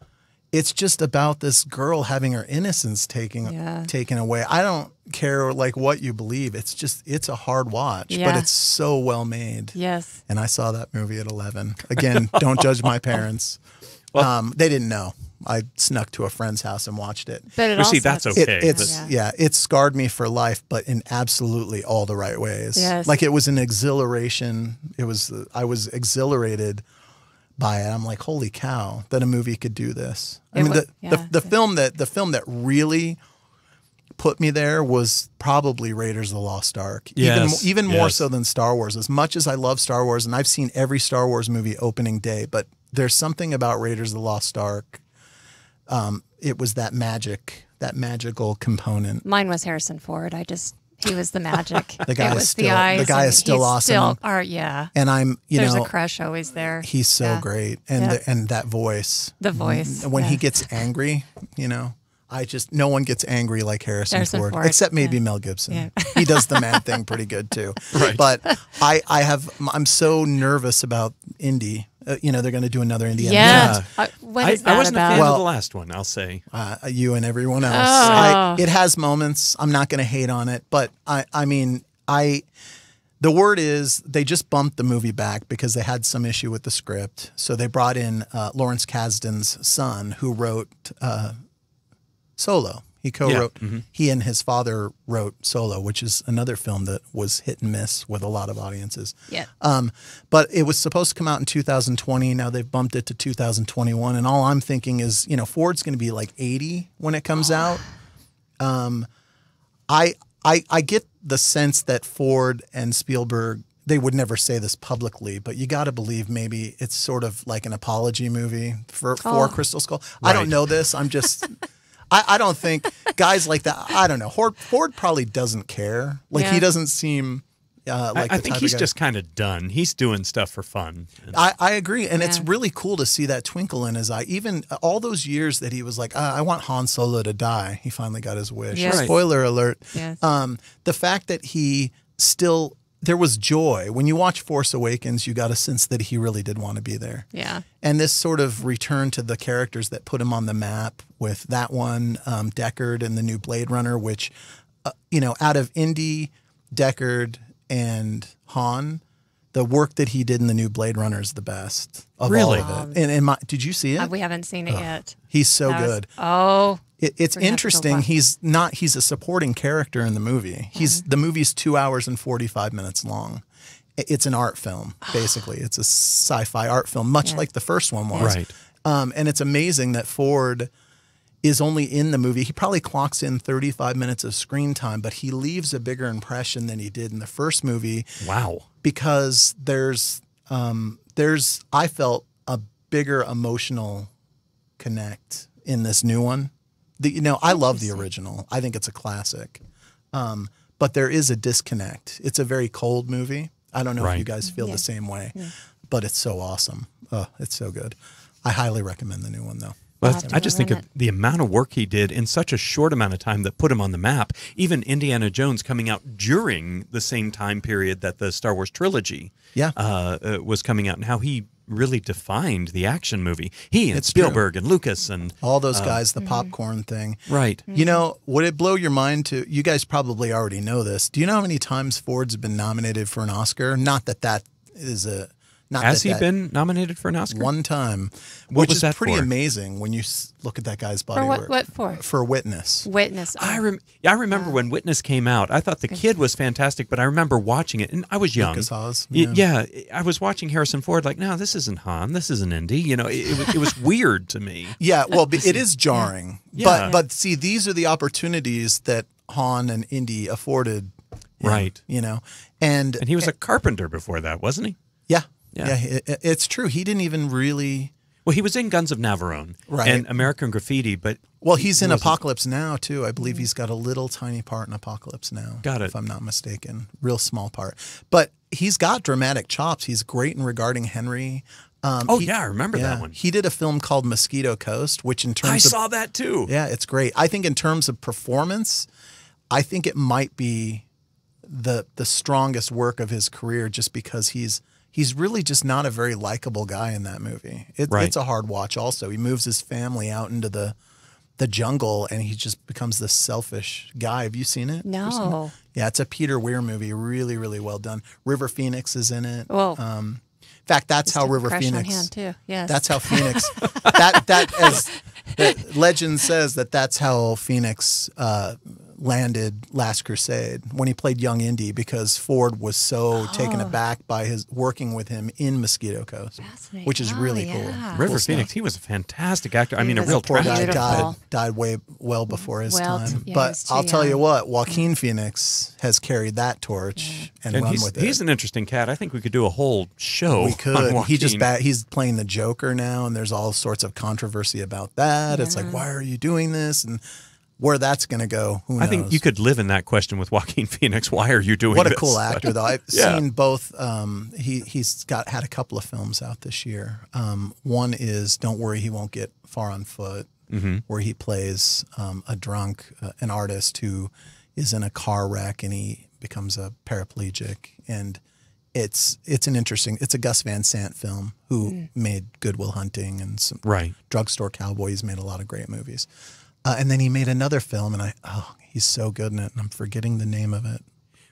It's just about this girl having her innocence taken yeah. taken away. I don't care like what you believe. It's just it's a hard watch, yeah. but it's so well made. Yes. And I saw that movie at eleven. Again, don't judge my parents. Well, um, they didn't know. I snuck to a friend's house and watched it. But it well, see, that's okay. It, it's yeah. yeah. it scarred me for life, but in absolutely all the right ways. Yes. Like it was an exhilaration. It was I was exhilarated by it. I'm like, holy cow, that a movie could do this. I mean, was, the, yeah, the, the yeah. film that the film that really put me there was probably Raiders of the Lost Ark. Yes, even even yes. more so than Star Wars. As much as I love Star Wars, and I've seen every Star Wars movie opening day, but there's something about Raiders of the Lost Ark um, it was that magic, that magical component. Mine was Harrison Ford. I just he was the magic. the guy it is still the, the guy is still awesome. Still, are, yeah. And I'm you There's know a crush always there. He's so yeah. great, and the, and that voice. The voice. When, when yeah. he gets angry, you know. I just no one gets angry like Harrison, Harrison Ford, Ford, except maybe Mel Gibson. he does the mad thing pretty good too. Right. But I I have I'm so nervous about indie uh, you know, they're going to do another Indiana yeah. Jones. Yeah. Uh, what is I, that I wasn't about? a fan well, of the last one, I'll say. Uh, you and everyone else. Oh. I, it has moments. I'm not going to hate on it, but I, I mean, I. The word is they just bumped the movie back because they had some issue with the script. So they brought in uh, Lawrence Kasdan's son, who wrote uh, Solo. He co-wrote. Yeah. Mm -hmm. He and his father wrote Solo, which is another film that was hit and miss with a lot of audiences. Yeah. Um, but it was supposed to come out in 2020. Now they've bumped it to 2021, and all I'm thinking is, you know, Ford's going to be like 80 when it comes oh. out. Um, I I I get the sense that Ford and Spielberg they would never say this publicly, but you got to believe maybe it's sort of like an apology movie for, oh. for Crystal Skull. Right. I don't know this. I'm just I, I don't think guys like that. I don't know. Ford, Ford probably doesn't care. Like yeah. he doesn't seem. Uh, like I, I think he's just kind of done. He's doing stuff for fun. I, I agree, and yeah. it's really cool to see that twinkle in his eye. Even uh, all those years that he was like, ah, "I want Han Solo to die," he finally got his wish. Yes. Right. Spoiler alert. Yes. Um, the fact that he still there was joy when you watch Force Awakens. You got a sense that he really did want to be there. Yeah. And this sort of return to the characters that put him on the map with that one, um, Deckard, and the new Blade Runner, which, uh, you know, out of Indy, Deckard, and Han, the work that he did in the new Blade Runner is the best of really? all of it. And, and my, did you see it? Uh, we haven't seen it oh, yet. He's so good. oh, it, it's interesting. he's not. He's a supporting character in the movie. He's mm-hmm. the movie's two hours and forty five minutes long. It's an art film, basically. it's a sci-fi art film, much like the first one was. Right. Um, and it's amazing that Ford is only in the movie. He probably clocks in 35 minutes of screen time, but he leaves a bigger impression than he did in the first movie. Wow. Because there's um, there's I felt a bigger emotional connect in this new one. The, you know, I love the original. I think it's a classic. Um, but there is a disconnect. It's a very cold movie. I don't know right. if you guys feel yeah. the same way, yeah. but it's so awesome. Oh, it's so good. I highly recommend the new one though. Well, I just think it. of the amount of work he did in such a short amount of time that put him on the map. Even Indiana Jones coming out during the same time period that the Star Wars trilogy yeah. Uh, uh was coming out, and how he really defined the action movie. He and it's Spielberg true. and Lucas and all those uh, guys, the mm-hmm. popcorn thing. Right. Mm-hmm. You know, would it blow your mind to you guys probably already know this. Do you know how many times Ford's been nominated for an Oscar? Not that that is a not Has that he that been nominated for an Oscar? One time, what which was is that pretty for? amazing when you look at that guy's body for what, For What for? For Witness. Witness. Oh. I rem- I remember yeah. when Witness came out. I thought the kid was fantastic, but I remember watching it, and I was young. Lucas Haas. Yeah. yeah. I was watching Harrison Ford. Like, no, this isn't Han. This isn't Indy. You know, it, it was, it was weird to me. Yeah. Well, it is jarring. Yeah. But but see, these are the opportunities that Han and Indy afforded. Right. You know, and and he was a carpenter before that, wasn't he? Yeah, yeah, yeah it, it's true. He didn't even really. Well, he was in Guns of Navarone right. and American Graffiti, but well, he's in Apocalypse Now too. I believe he's got a little tiny part in Apocalypse Now. Got it. If I'm not mistaken, real small part. But he's got dramatic chops. He's great in regarding Henry. Um, oh he, yeah, I remember yeah, that one. He did a film called Mosquito Coast, which in terms I of, saw that too. Yeah, it's great. I think in terms of performance, I think it might be the the strongest work of his career, just because he's he's really just not a very likable guy in that movie. It, right. It's a hard watch. Also, he moves his family out into the the jungle, and he just becomes this selfish guy. Have you seen it? No. Seen it? Yeah, it's a Peter Weir movie. Really, really well done. River Phoenix is in it. Well. Um, in fact, that's how River Phoenix. too. Yes. That's how Phoenix. that that as legend says that that's how Phoenix uh, landed Last Crusade when he played young Indy because Ford was so oh. taken aback by his working with him in Mosquito Coast, which is oh, really yeah. cool. River cool Phoenix, he was a fantastic actor. He I mean, a real poor guy died, died way well before his well, time. Yeah, but I'll young. tell you what, Joaquin Phoenix has carried that torch yeah. and, and, run with it. He's an interesting cat. I think we could do a whole show. We could. he just he's playing the Joker now, and there's all sorts of controversy about that. It's like, why are you doing this? And where that's going to go, I knows? think you could live in that question with Joaquin Phoenix. Why are you doing? What a this? cool actor, though. I've yeah. seen both. Um, he he's got had a couple of films out this year. Um, one is Don't Worry, He Won't Get Far on Foot, mm -hmm. where he plays um, a drunk, uh, an artist who is in a car wreck and he becomes a paraplegic, and it's it's an interesting. It's a Gus Van Sant film who mm. made Goodwill Hunting and some right. Drugstore Cowboy. He's made a lot of great movies. Uh, and then he made another film, and I oh, he's so good in it, and I'm forgetting the name of it.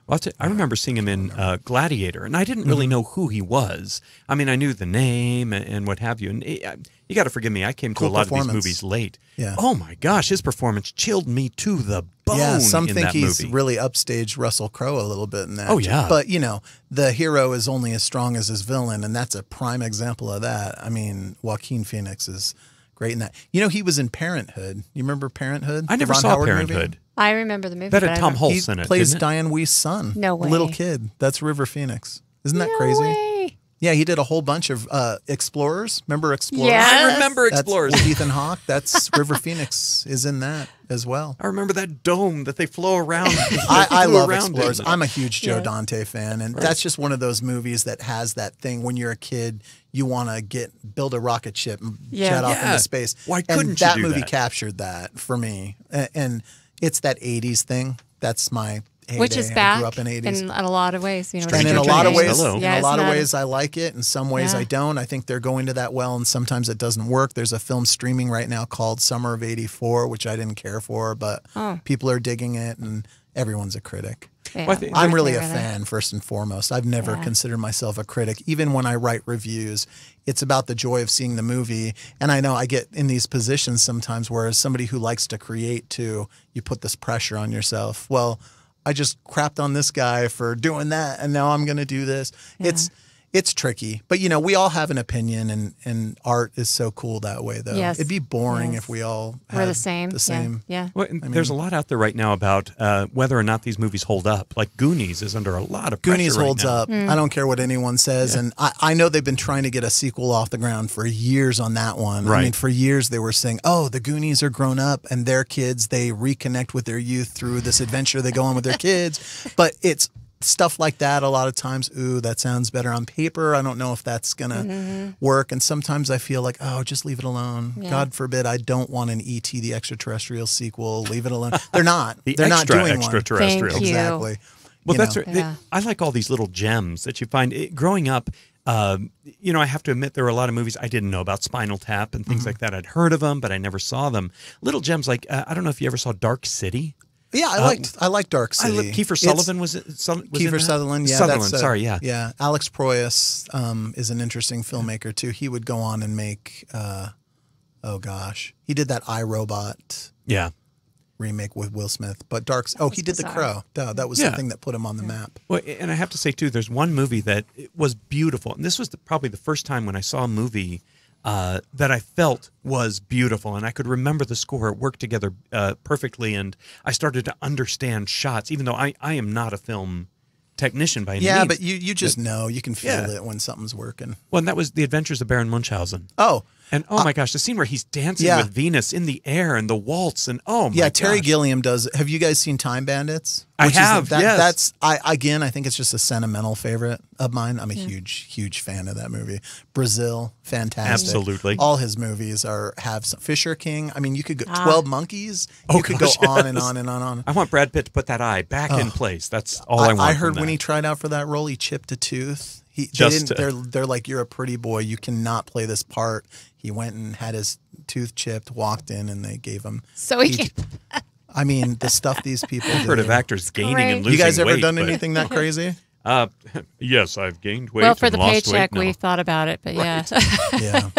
Well, I remember seeing him in uh, Gladiator, and I didn't really mm-hmm. know who he was. I mean, I knew the name and, what have you. And it, eh, I, you got to forgive me; I came cool to a lot of these movies late. Yeah. Oh my gosh, his performance chilled me to the bone. Yeah, some think he's movie. really upstaged Russell Crowe a little bit in that. Oh yeah. But you know, the hero is only as strong as his villain, and that's a prime example of that. I mean, Joaquin Phoenix is great in that. You know, he was in Parenthood. You remember Parenthood? I never saw Howard Parenthood. Movie? I remember the movie. Better Tom Hulse in it. He plays Diane Wee's son. No way. Little kid. That's River Phoenix. Isn't that no crazy? Way. Yeah, he did a whole bunch of uh, Explorers. Remember Explorers? Yeah, I remember Explorers. That's Ethan Hawke. That's River Phoenix is in that as well. I remember that dome that they flow around. I, I love around Explorers. In. I'm a huge Joe yeah. Dante fan, and right. that's just one of those movies that has that thing. When you're a kid, you want to get build a rocket ship and yeah. jet yeah. off into space. Why couldn't and that movie that? captured that for me? And it's that '80s thing. That's my heyday. Which is back I grew up in, 80s. in a lot of ways. You know, and in a lot of ways, in yeah, a lot of ways, I like it. In some ways, yeah. I don't. I think they're going to that well, and sometimes it doesn't work. There's a film streaming right now called Summer of '84, which I didn't care for, but oh. people are digging it, and everyone's a critic. Yeah. Well, I'm really a fan, first and foremost. I've never yeah. considered myself a critic. Even when I write reviews, it's about the joy of seeing the movie. And I know I get in these positions sometimes where, as somebody who likes to create too, you put this pressure on yourself. Well, I just crapped on this guy for doing that, and now I'm going to do this. Yeah. It's it's tricky. But you know, we all have an opinion, and and art is so cool that way. Though yes. it'd be boring yes. if we all were the same. The same. Yeah. yeah. Well, I mean, there's a lot out there right now about uh, whether or not these movies hold up. Like Goonies is under a lot of Goonies holds up. Mm. I don't care what anyone says, yeah. and I, I know they've been trying to get a sequel off the ground for years on that one. Right. I mean, for years they were saying, "Oh, the Goonies are grown up, and their kids they reconnect with their youth through this adventure they go on with their kids," but it's stuff like that a lot of times ooh that sounds better on paper i don't know if that's gonna mm -hmm. work and sometimes i feel like oh just leave it alone yeah. god forbid i don't want an et the extraterrestrial sequel leave it alone they're not the they're extra, not doing extraterrestrial one. exactly well you that's right. Yeah. i like all these little gems that you find it, growing up um, you know i have to admit there were a lot of movies i didn't know about spinal tap and things mm -hmm. like that i'd heard of them but i never saw them little gems like uh, i don't know if you ever saw dark city yeah, I um, liked um, I liked Dark City. I li Kiefer Sullivan it's, was it? Some, was Kiefer Sutherland. Yeah, Sutherland. A, sorry, yeah, yeah. Alex Proyas um, is an interesting filmmaker too. He would go on and make. Uh, oh gosh, he did that iRobot. Yeah. Remake with Will Smith, but Dark's. That oh, he did bizarre. The Crow. Duh, that was yeah. the thing that put him on the yeah. map. Well, and I have to say too, there's one movie that was beautiful, and this was the, probably the first time when I saw a movie uh, that I felt was beautiful. And I could remember the score. It worked together uh, perfectly. And I started to understand shots, even though I, I am not a film technician by any yeah, means. Yeah, but you, you just but, know. You can feel yeah. it when something's working. Well, and that was The Adventures of Baron Munchausen. Oh, and oh my uh, gosh, the scene where he's dancing yeah. with Venus in the air and the waltz and oh yeah, Terry gosh. Gilliam does. Have you guys seen Time Bandits? Which I have. Is, that, yes. that's I again. I think it's just a sentimental favorite of mine. I'm a yeah. huge, huge fan of that movie. Brazil, fantastic. Absolutely. All his movies are have some Fisher King. I mean, you could go ah. Twelve Monkeys. Oh, you could gosh, go on yes. and on and on and on. I want Brad Pitt to put that eye back oh. in place. That's all I, I want. I heard when he tried out for that role, he chipped a tooth he just they are they're, they're like you're a pretty boy. You cannot play this part. He went and had his tooth chipped, walked in, and they gave him. So he. he I mean, the stuff these people. I've heard of actors gaining Great. and losing. You guys ever weight, done anything that crazy? Uh, yes, I've gained weight. Well, for the paycheck, we thought about it, but yeah, yeah.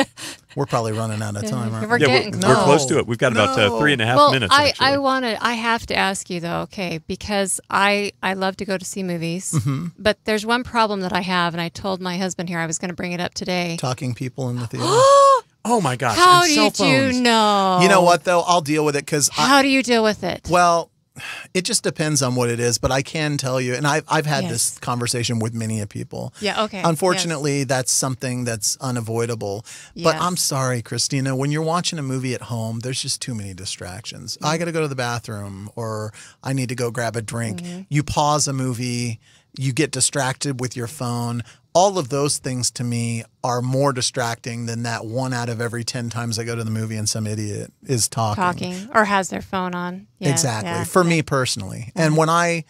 We're probably running out of time. Aren't we're, yeah, we're, no. we're, close to it. We've got no. about uh, three and a half well, minutes. I, I want to. I have to ask you though, okay, because I I love to go to see movies, mm-hmm. but there's one problem that I have, and I told my husband here I was going to bring it up today. Talking people in the theater. Oh my gosh! How did you know? You know what though? I'll deal with it because. How I, do you deal with it? Well, it just depends on what it is, but I can tell you, and I've, I've had yes. this conversation with many people. Yeah, okay. Unfortunately, yes. that's something that's unavoidable. Yes. But I'm sorry, Christina, when you're watching a movie at home, there's just too many distractions. Mm -hmm. I got to go to the bathroom or I need to go grab a drink. Mm -hmm. You pause a movie, you get distracted with your phone all of those things to me are more distracting than that one out of every 10 times I go to the movie and some idiot is talking. Talking or has their phone on. Yeah, exactly. Yeah, For yeah. me personally. And when I,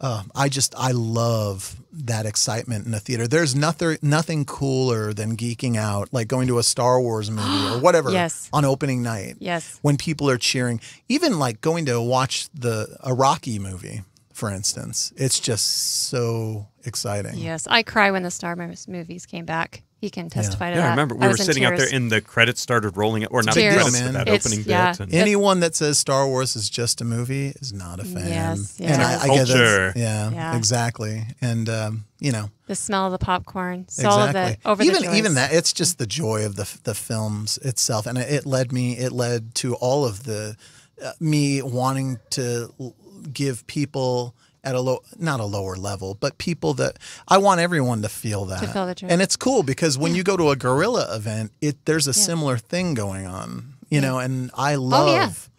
uh, I just, I love that excitement in a the theater. There's nothing, nothing cooler than geeking out, like going to a Star Wars movie or whatever yes. on opening night. Yes. When people are cheering, even like going to watch the a Rocky movie for instance. It's just so exciting. Yes, I cry when the Star Wars movies came back. You can testify yeah. to yeah, that. I remember we I were sitting out there and the credits started rolling, or not the credits, that it's, opening yeah. bit. Anyone that says Star Wars is just a movie is not a fan. Yes, yes. And I, I Yeah, yeah, exactly. And um, you know, the smell of the popcorn, so exactly. all of it. even even that, it's just the joy of the the films itself, and it, it led me. It led to all of the uh, me wanting to give people at a low, not a lower level, but people that I want everyone to feel that. To feel the truth. And it's cool because when yeah. you go to a gorilla event, it there's a yeah. similar thing going on, you yeah. know. And I oh, love,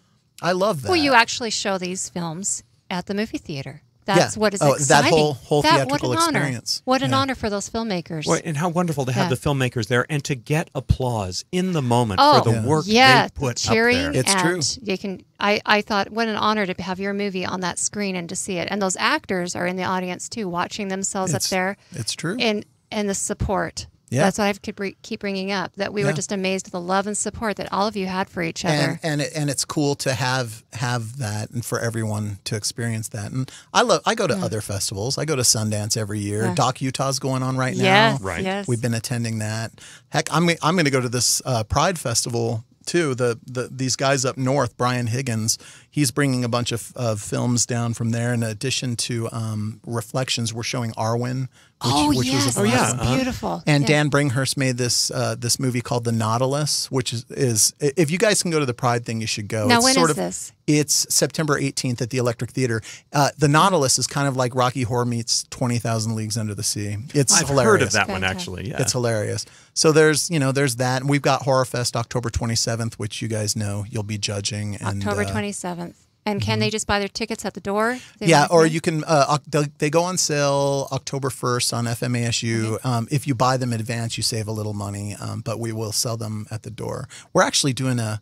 oh, I love that. Well, you actually show these films at the movie theater that's yeah. what is oh, exciting. That whole, whole that, theatrical what an experience. Honor. What an yeah. honor for those filmmakers. Well, and how wonderful to have yeah. the filmmakers there and to get applause in the moment oh, for the work yeah. they put Cheering up there. It's true. You can, I, I thought, what an honor to have your movie on that screen and to see it. And those actors are in the audience too, watching themselves it's, up there. It's true. And, and the support yeah. That's what I keep keep bringing up that we yeah. were just amazed at the love and support that all of you had for each other. And and, it, and, it's cool to have have that and for everyone to experience that. And I love I go to yeah. other festivals. I go to Sundance every year. Yeah. Doc Utah's going on right yes, now. Right. Yes. We've been attending that. Heck, I'm I'm going to go to this uh, Pride Festival too. The the these guys up north, Brian Higgins he's bringing a bunch of, of films down from there. In addition to um, Reflections, we're showing Arwen, which, oh, which yes. was a oh, uh-huh. yeah. beautiful. And yeah. Dan Bringhurst made this uh, this movie called The Nautilus, which is, is if you guys can go to the Pride thing, you should go. Now, it's when sort is of, this? It's September 18th at the Electric Theater. Uh, the Nautilus is kind of like Rocky Horror meets 20,000 Leagues Under the Sea. It's I've hilarious. heard of that one actually. Yeah. It's hilarious. So there's you know there's that, and we've got Horror Fest October 27th, which you guys know you'll be judging. And, October 27th. Uh, and can mm-hmm. they just buy their tickets at the door? They yeah, or you can. Uh, they go on sale October first on FMASU. Okay. Mm-hmm. Um, if you buy them in advance, you save a little money, um, but we will sell them at the door. We're actually doing a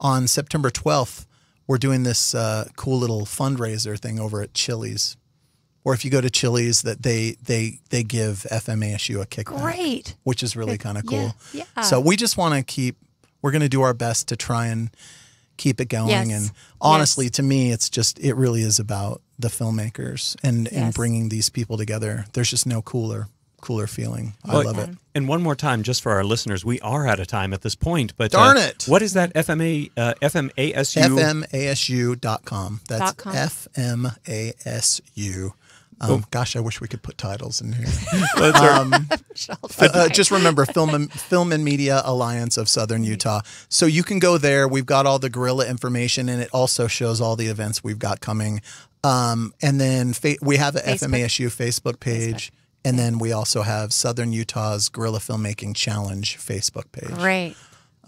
on September twelfth. We're doing this uh, cool little fundraiser thing over at Chili's, or if you go to Chili's, that they they they give FMASU a kickback, Great. which is really kind of cool. Yeah, yeah. So we just want to keep. We're going to do our best to try and keep it going. Yes. And honestly, yes. to me, it's just it really is about the filmmakers and yes. and bringing these people together. There's just no cooler cooler feeling. I love it. And one more time, just for our listeners, we are out of time at this point. But uh, darn uh, it, what is that FMA uh, FMASU dot com? That's FMASU Oh, um, oh. Gosh, I wish we could put titles in here. um, uh, uh just remember, Film and, Film and Media Alliance of Southern Utah. So you can go there. We've got all the guerrilla information, and it also shows all the events we've got coming. Um, and then we have an FMASU Facebook page. Facebook. And then we also have Southern Utah's Guerrilla Filmmaking Challenge Facebook page. Great.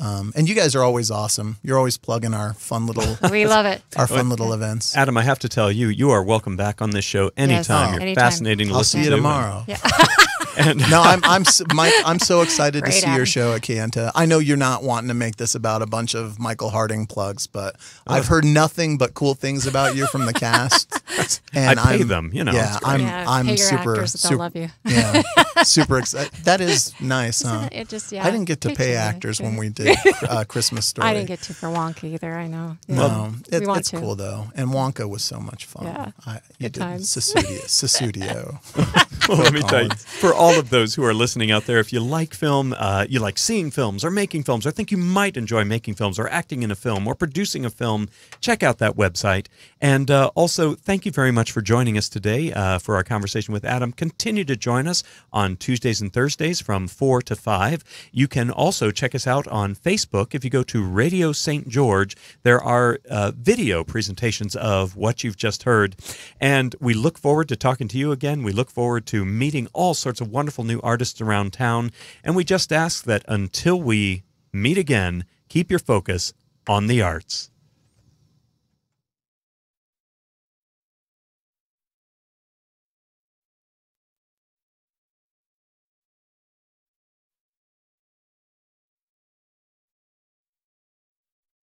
Um, and you guys are always awesome. You're always plugging our fun little. we love it. Our fun little events. Adam, I have to tell you, you are welcome back on this show anytime. Yes, You're anytime. fascinating to I'll listen see you tomorrow. Yeah. and no, I'm I'm Mike. I'm so excited to see your show at Kianta. I know you're not wanting to make this about a bunch of Michael Harding plugs, but oh. I've heard nothing but cool things about you from the cast. and I pay I'm, them, you know. Yeah, I'm yeah, I'm super super love you. yeah, super excited. That is nice. Huh? It just yeah. I didn't get to pay actors when we did uh, Christmas Story. I didn't get to for Wonka either. I know. Yeah. No, it, it's to. cool though, and Wonka was so much fun. Yeah, I, you good did times. well, let me tell you, for all of those who are listening out there, if you like film, uh, you like seeing films or making films, or think you might enjoy making films or acting in a film or producing a film, check out that website. And uh, also, thank thank you very much for joining us today uh, for our conversation with Adam. Continue to join us on Tuesdays and Thursdays from 4 to 5. You can also check us out on Facebook. If you go to Radio St. George, there are uh, video presentations of what you've just heard. And we look forward to talking to you again. We look forward to meeting all sorts of wonderful new artists around town. And we just ask that until we meet again, keep your focus on the arts.